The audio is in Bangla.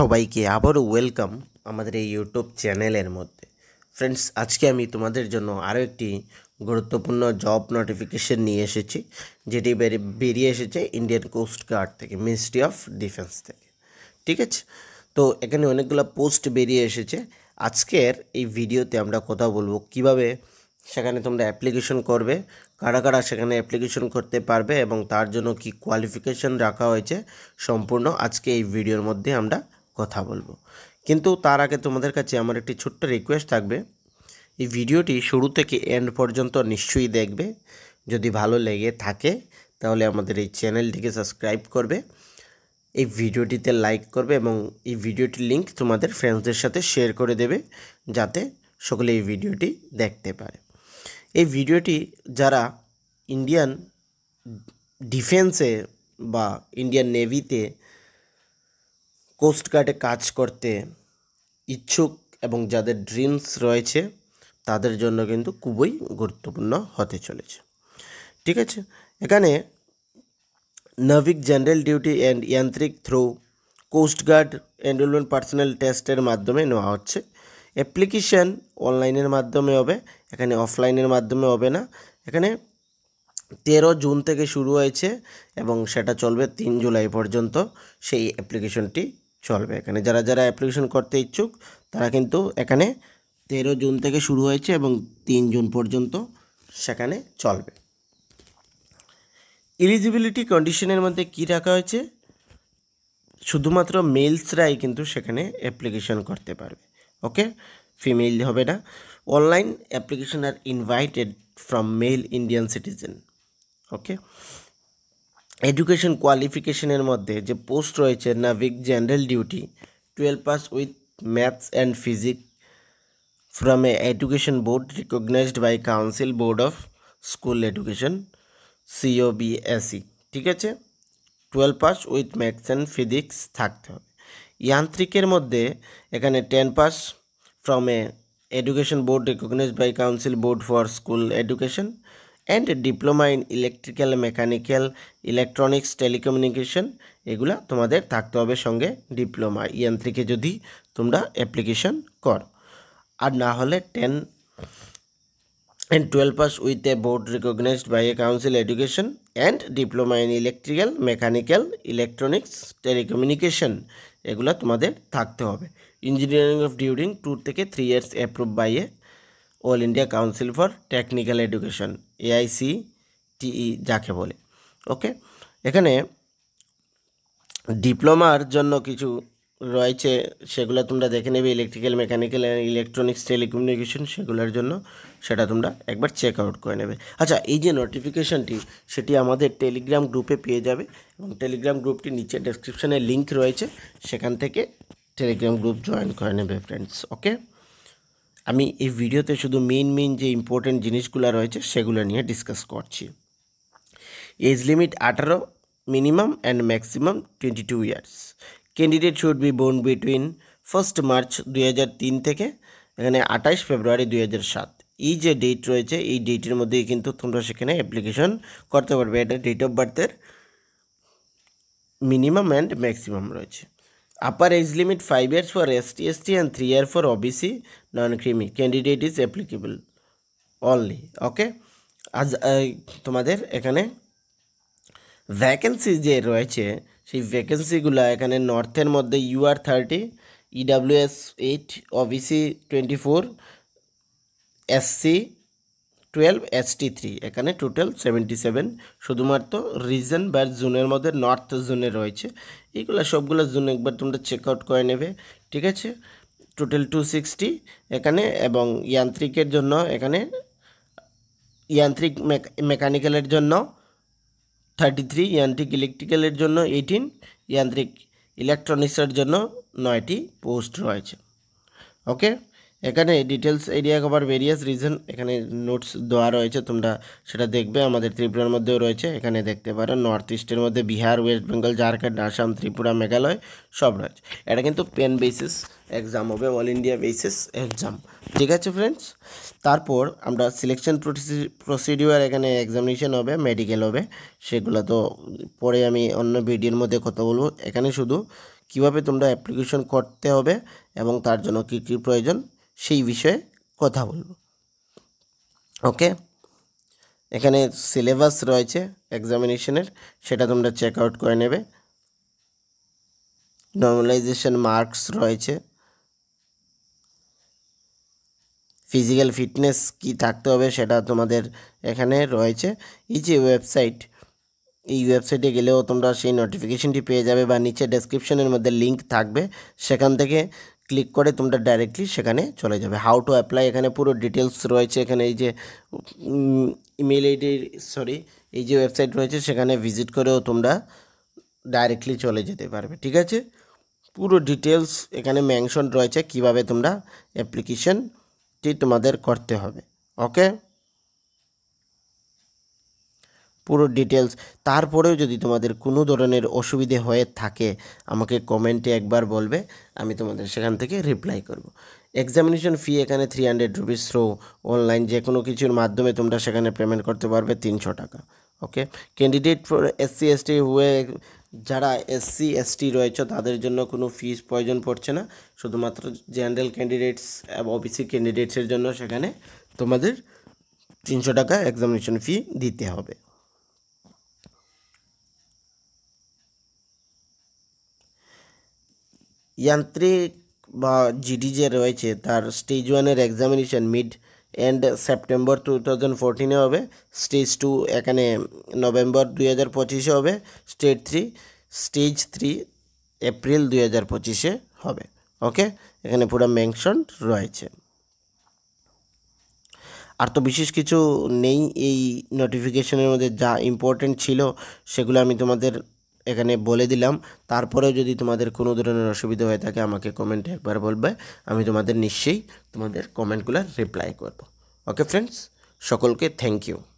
সবাইকে আবারও ওয়েলকাম আমাদের এই ইউটিউব চ্যানেলের মধ্যে ফ্রেন্ডস আজকে আমি তোমাদের জন্য আরও একটি গুরুত্বপূর্ণ জব নোটিফিকেশন নিয়ে এসেছি যেটি বেরিয়ে এসেছে ইন্ডিয়ান কোস্ট গার্ড থেকে মিনিস্ট্রি অফ ডিফেন্স থেকে ঠিক আছে তো এখানে অনেকগুলো পোস্ট বেরিয়ে এসেছে আজকের এই ভিডিওতে আমরা কথা বলবো কিভাবে সেখানে তোমরা অ্যাপ্লিকেশন করবে কারা কারা সেখানে অ্যাপ্লিকেশন করতে পারবে এবং তার জন্য কি কোয়ালিফিকেশন রাখা হয়েছে সম্পূর্ণ আজকে এই ভিডিওর মধ্যে আমরা কথা বলবো কিন্তু তার আগে তোমাদের কাছে আমার একটি ছোট্ট রিকোয়েস্ট থাকবে এই ভিডিওটি শুরু থেকে এন্ড পর্যন্ত নিশ্চয়ই দেখবে যদি ভালো লেগে থাকে তাহলে আমাদের এই চ্যানেলটিকে সাবস্ক্রাইব করবে এই ভিডিওটিতে লাইক করবে এবং এই ভিডিওটির লিঙ্ক তোমাদের ফ্রেন্ডসদের সাথে শেয়ার করে দেবে যাতে সকলে এই ভিডিওটি দেখতে পারে এই ভিডিওটি যারা ইন্ডিয়ান ডিফেন্সে বা ইন্ডিয়ান নেভিতে কোস্টগার্ডে কাজ করতে ইচ্ছুক এবং যাদের ড্রিমস রয়েছে তাদের জন্য কিন্তু খুবই গুরুত্বপূর্ণ হতে চলেছে ঠিক আছে এখানে Navik general duty and Yantrik through coast guard enrolment personnel টেস্টের মাধ্যমে নেওয়া হচ্ছে অ্যাপ্লিকেশান অনলাইনের মাধ্যমে হবে এখানে অফলাইনের মাধ্যমে হবে না এখানে তেরো জুন থেকে শুরু হয়েছে এবং সেটা চলবে তিন জুলাই পর্যন্ত সেই অ্যাপ্লিকেশনটি চলবে এখানে যারা যারা অ্যাপ্লিকেশন করতে ইচ্ছুক তারা কিন্তু এখানে তেরো জুন থেকে শুরু হয়েছে এবং তিন জুন পর্যন্ত সেখানে চলবে এলিজিবিলিটি কন্ডিশনের মধ্যে কি রাখা হয়েছে শুধুমাত্র মেলসরাই কিন্তু সেখানে অ্যাপ্লিকেশন করতে পারবে ওকে ফিমেল হবে না online application are invited from male Indian citizen okay education কোয়ালিফিকেশনের মধ্যে যে পোস্ট রয়েছে Navik general duty twelve pass with maths and physics from a education board recognized by council board of school education cobse ঠিক আছে twelve pass with maths and physics থাকতে হবে ইয়ান্ত্রিকের মধ্যে এখানে ten pass from a education board recognised by council board for school education and diploma in electrical mechanical electronics telecommunication এগুলা তোমাদের থাকতে হবে সঙ্গে ডিপ্লোমা ইয়ান্ত্রিকে যদি তোমরা অ্যাপ্লিকেশন কর আর না হলে ten and twelve pass with a board recognised by a council education and diploma in electrical mechanical electronics telecommunication এগুলো তোমাদের থাকতে হবে ইঞ্জিনিয়ারিং অফ ডিউরিং টু থেকে three years approve by a all India council for technical education AICTE e যাকে বলে ওকে এখানে ডিপ্লোমার জন্য কিছু রয়েছে সেগুলো তোমরা দেখে নেবে electrical mechanical and electronics telecommunication সেগুলোর জন্য সেটা তোমরা একবার চেক আউট করে নেবে আচ্ছা এই যে নোটিফিকেশানটি সেটি আমাদের টেলিগ্রাম গ্রুপে পেয়ে যাবে এবং টেলিগ্রাম গ্রুপটি নিচে ডেসক্রিপশানে লিঙ্ক রয়েছে সেখান থেকে টেলিগ্রাম গ্রুপ জয়েন করে নেবে ফ্রেন্ডস ওকে আমি এই ভিডিওতে শুধু মেইন মেইন যে ইম্পর্টেন্ট জিনিসগুলো রয়েছে সেগুলো নিয়ে ডিসকাস করছি এজ লিমিট আঠারো minimum and maximum twenty two years candidate should be born between first March দুই থেকে এখানে আঠাশ ফেব্রুয়ারি দুই এই যে ডেট রয়েছে এই ডেটের মধ্যেই কিন্তু তোমরা সেখানে অ্যাপ্লিকেশন করতে পারবে এটা ডেট অফ বার্থের মিনিমাম অ্যান্ড ম্যাক্সিমাম রয়েছে upper age limit 5 years for ST, ST and 3 year for OBC non-creamy candidate is applicable only okay আজ তোমাদের এখানে ভ্যাকেন্সি যে রয়েছে সেই ভ্যাকেন্সিগুলো এখানে নর্থের মধ্যে UR thirty EWS eight OBC twenty four SC twelve T three এখানে টোটাল সেভেন্টি সেভেন শুধুমাত্র রিজন বা জোনের মধ্যে নর্থ জোনে রয়েছে এইগুলো সবগুলো জোন একবার তোমরা চেক আউট করে নেবে ঠিক আছে টোটাল টু সিক্সটি এখানে এবং ইয়ান্ত্রিকের জন্য এখানে ইয়ান্ত্রিক মেকানিক্যালের জন্য থার্টি থ্রি ইয়ান্ত্রিক ইলেকট্রিক্যালের জন্য এইটিন ইয়ান্ত্রিক ইলেকট্রনিক্সের জন্য নয়টি পোস্ট রয়েছে ওকে এখানে details area cover various region এখানে নোটস দেওয়া রয়েছে তোমরা সেটা দেখবে আমাদের ত্রিপুরার মধ্যেও রয়েছে এখানে দেখতে পারো নর্থ ইস্টের মধ্যে বিহার ওয়েস্ট বেঙ্গল ঝাড়খণ্ড আসাম ত্রিপুরা মেঘালয় সব রয়েছে এটা কিন্তু পেন বেসিস এক্সাম হবে অল ইন্ডিয়া বেসিস এক্সাম ঠিক আছে ফ্রেন্ডস তারপর আমরা সিলেকশন প্রসিডিওর এখানে এক্সামিনেশন হবে মেডিকেল হবে সেগুলো তো পরে আমি অন্য ভিডিওর মধ্যে কথা বলবো এখানে শুধু কীভাবে তোমরা অ্যাপ্লিকেশন করতে হবে এবং তার জন্য কী কী প্রয়োজন সেই বিষয়ে কথা বলবো ওকে এখানে সিলেবাস রয়েছে এক্সামিনেশনের সেটা তোমরা চেক আউট করে নেবে নর্মালাইজেশন মার্কস রয়েছে ফিজিক্যাল ফিটনেস কি থাকতে হবে সেটা তোমাদের এখানে রয়েছে এই যে ওয়েবসাইট এই ওয়েবসাইটে গেলেও তোমরা সেই নোটিফিকেশনটি পেয়ে যাবে বা নিচে ডেসক্রিপশনের মধ্যে লিঙ্ক থাকবে সেখান থেকে ক্লিক করে তোমরা ডাইরেক্টলি সেখানে চলে যাবে হাউ টু অ্যাপ্লাই এখানে পুরো ডিটেলস রয়েছে এখানে এই যে ইমেল আইডির সরি এই যে ওয়েবসাইট রয়েছে সেখানে ভিজিট করেও তোমরা ডাইরেক্টলি চলে যেতে পারবে ঠিক আছে পুরো ডিটেলস এখানে মেনশন রয়েছে কিভাবে তোমরা অ্যাপ্লিকেশনটি তোমাদের করতে হবে ওকে পুরো ডিটেলস তারপরেও যদি তোমাদের কোনো ধরনের অসুবিধে হয়ে থাকে আমাকে কমেন্টে একবার বলবে আমি তোমাদের সেখান থেকে রিপ্লাই করব। এক্সামিনেশন ফি এখানে three hundred rupees through online যে কোনো কিছুর মাধ্যমে তোমরা সেখানে পেমেন্ট করতে পারবে তিনশো টাকা okay candidate for SC ST হুয়ে যারা এসসি এসটি রয়েছে তাদের জন্য কোনো ফিস প্রয়োজন পড়ছে না শুধুমাত্র জেনারেল ক্যান্ডিডেটস এবং ওবিসি ক্যান্ডিডেটসের জন্য সেখানে তোমাদের তিনশো টাকা এক্সামিনেশন ফি দিতে হবে যান্ত্রিক বা জিডি যে রয়েছে তার স্টেজ ওয়ানের examination mid end September two thousand ফোরটিনে হবে স্টেজ টু এখানে নভেম্বর দুই হাজার পঁচিশে হবে স্টেজ থ্রি স্টেজ থ্রি এপ্রিল দুই হাজার পঁচিশে হবে ওকে এখানে পুরো মেনশন রয়েছে আর তো বিশেষ কিছু নেই এই নোটিফিকেশনের মধ্যে যা ইম্পর্টেন্ট ছিল সেগুলো আমি তোমাদের এখানে বলে দিলাম তারপরেও যদি তোমাদের কোনো ধরনের অসুবিধা হয়ে থাকে আমাকে কমেন্টে একবার বলবে আমি তোমাদের নিশ্চয়ই তোমাদের কমেন্টগুলো রিপ্লাই করব ওকে ফ্রেন্ডস সকলকে থ্যাংক ইউ